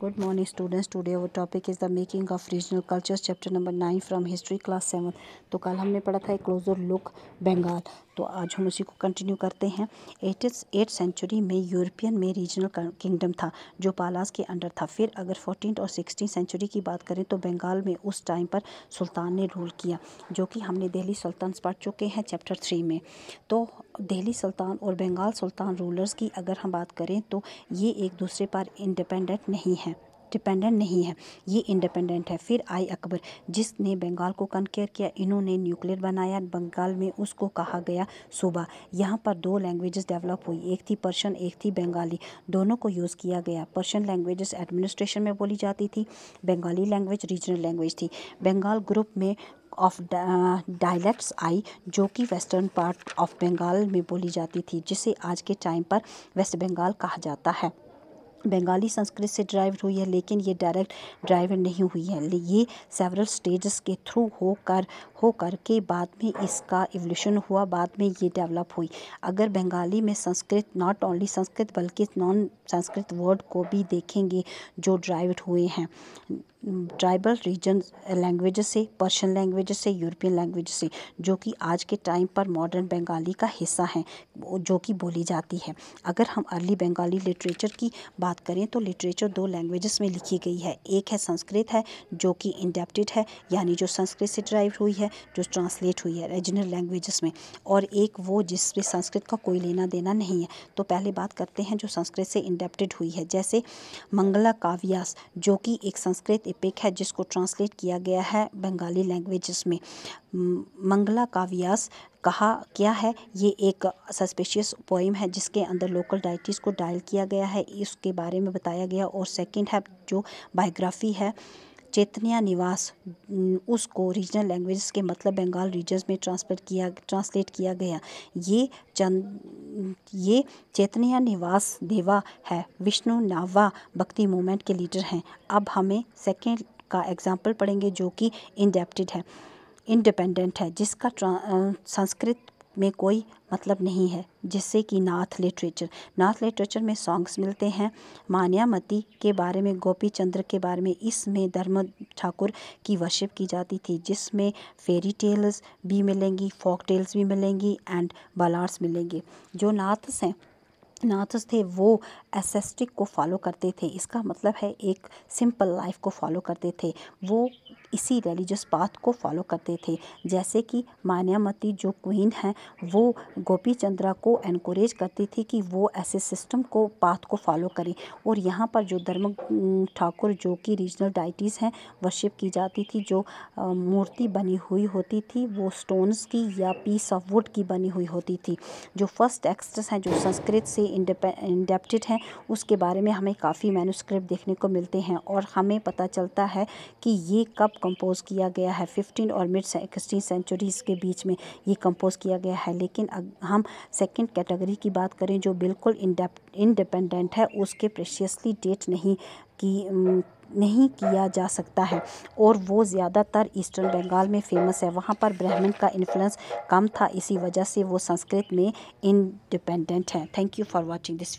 good morning students today our topic is the making of regional cultures chapter number nine from history class seven तो कल हमने पढ़ा था closure look Bengal तो आज हम उसी को कंटिन्यू करते हैं एट एट सेंचुरी में यूरोपियन में रीजनल किंगडम था जो पालास के अंडर था फिर अगर फोर्टीन और सिक्सटीन सेंचुरी की बात करें तो बंगाल में उस टाइम पर सुल्तान ने रूल किया जो कि हमने दिल्ली सुल्तान पढ़ चुके हैं चैप्टर थ्री में तो दिल्ली सुल्तान और बंगाल सुल्तान रूलर्स की अगर हम बात करें तो ये एक दूसरे पर इंडिपेंडेंट नहीं है डिपेंडेंट नहीं है ये इंडिपेंडेंट है फिर आई अकबर जिसने बंगाल को कनकेयर किया इन्होंने न्यूक्लियर बनाया बंगाल में उसको कहा गया सूबा यहाँ पर दो लैंग्वेजेस डेवलप हुई एक थी पर्शियन एक थी बंगाली दोनों को यूज़ किया गया पर्शियन लैंग्वेजेस एडमिनिस्ट्रेशन में बोली जाती थी बंगाली लैंग्वेज रीजनल लैंग्वेज थी बंगाल ग्रुप में ऑफ डायलैक्ट्स आई जो कि वेस्टर्न पार्ट ऑफ बंगाल में बोली जाती थी जिसे आज के टाइम पर वेस्ट बंगाल कहा जाता है बंगाली संस्कृत से ड्राइव हुई है लेकिन ये डायरेक्ट ड्राइव नहीं हुई है ये सेवरल स्टेजेस के थ्रू होकर होकर के बाद में इसका एवोल्यूशन हुआ बाद में ये डेवलप हुई अगर बंगाली में संस्कृत नॉट ओनली संस्कृत बल्कि नॉन संस्कृत वर्ड को भी देखेंगे जो ड्राइव हुए हैं ट्राइबल रीजन लैंग्वेज से पर्शियन लैंग्वेज से यूरोपियन लैंग्वेज से जो कि आज के टाइम पर मॉडर्न बंगाली का हिस्सा हैं जो कि बोली जाती है अगर हम अर्ली बंगाली लिटरेचर की बात करें तो लिटरेचर दो लैंग्वेज में लिखी गई है एक है संस्कृत है जो कि इंडेप्टेड है यानी जो संस्कृत से ड्राइव हुई है जो ट्रांसलेट हुई है रीजनल लैंग्वेजेस में और एक वो जिसमें संस्कृत का कोई लेना देना नहीं है तो पहले बात करते हैं जो संस्कृत से इंडेप्टेड हुई है जैसे मंगला काव्यास जो कि एक संस्कृत पिक है जिसको ट्रांसलेट किया गया है बंगाली लैंग्वेजेस में मंगला काव्यास कहा क्या है ये एक सस्पेशियस पोइम है जिसके अंदर लोकल डाइटीज़ को डायल किया गया है इसके बारे में बताया गया और सेकंड है जो बायोग्राफी है चेतनिया निवास उसको रीजनल लैंग्वेज के मतलब बंगाल रीजन में ट्रांसफर किया ट्रांसलेट किया गया ये चंद ये चेतनिया निवास देवा है विष्णु नावा भक्ति मूवमेंट के लीडर हैं अब हमें सेकेंड का एग्जाम्पल पढ़ेंगे जो कि इंडेप्टिड है इंडिपेंडेंट है जिसका संस्कृत में कोई मतलब नहीं है जिससे कि नाथ लिटरेचर नाथ लिटरेचर में सॉन्ग्स मिलते हैं मान्यामती के बारे में गोपी चंद्र के बारे में इसमें धर्म ठाकुर की वर्शिप की जाती थी जिसमें फेरी टेल्स भी मिलेंगी फोक टेल्स भी मिलेंगी एंड बलार्स मिलेंगे जो नाथ्स हैं नाथस थे वो एसेस्टिक को फॉलो करते थे इसका मतलब है एक सिंपल लाइफ को फॉलो करते थे वो इसी रिलीजियस पाथ को फॉलो करते थे जैसे कि मान्यामती जो क्वीन हैं वो गोपी चंद्रा को एनकरेज करती थी कि वो ऐसे सिस्टम को पाथ को फॉलो करें और यहाँ पर जो धर्म ठाकुर जो कि रीजनल डाइटीज़ हैं वर्शिप की जाती थी जो मूर्ति बनी हुई होती थी वो स्टोन्स की या पीस ऑफ वुड की बनी हुई होती थी जो फर्स्ट टेक्स्ट हैं जो संस्कृत से इंडेप्टेड हैं उसके बारे में हमें काफ़ी मैनुस्क्रिप्ट देखने को मिलते हैं और हमें पता चलता है कि ये कब कंपोज़ किया गया है फिफ्टीन और मिड सिक्सटीन सेंचुरीज़ के बीच में ये कंपोज़ किया गया है लेकिन हम सेकेंड कैटेगरी की बात करें जो बिल्कुल इंडिपेंडेंट है उसके प्रेशियसली डेट नहीं की नहीं किया जा सकता है और वो ज़्यादातर ईस्टर्न बंगाल में फेमस है वहाँ पर ब्राह्मण का इन्फ्लुएंस कम था इसी वजह से वो संस्कृत में इंडिपेंडेंट हैं thank you for watching this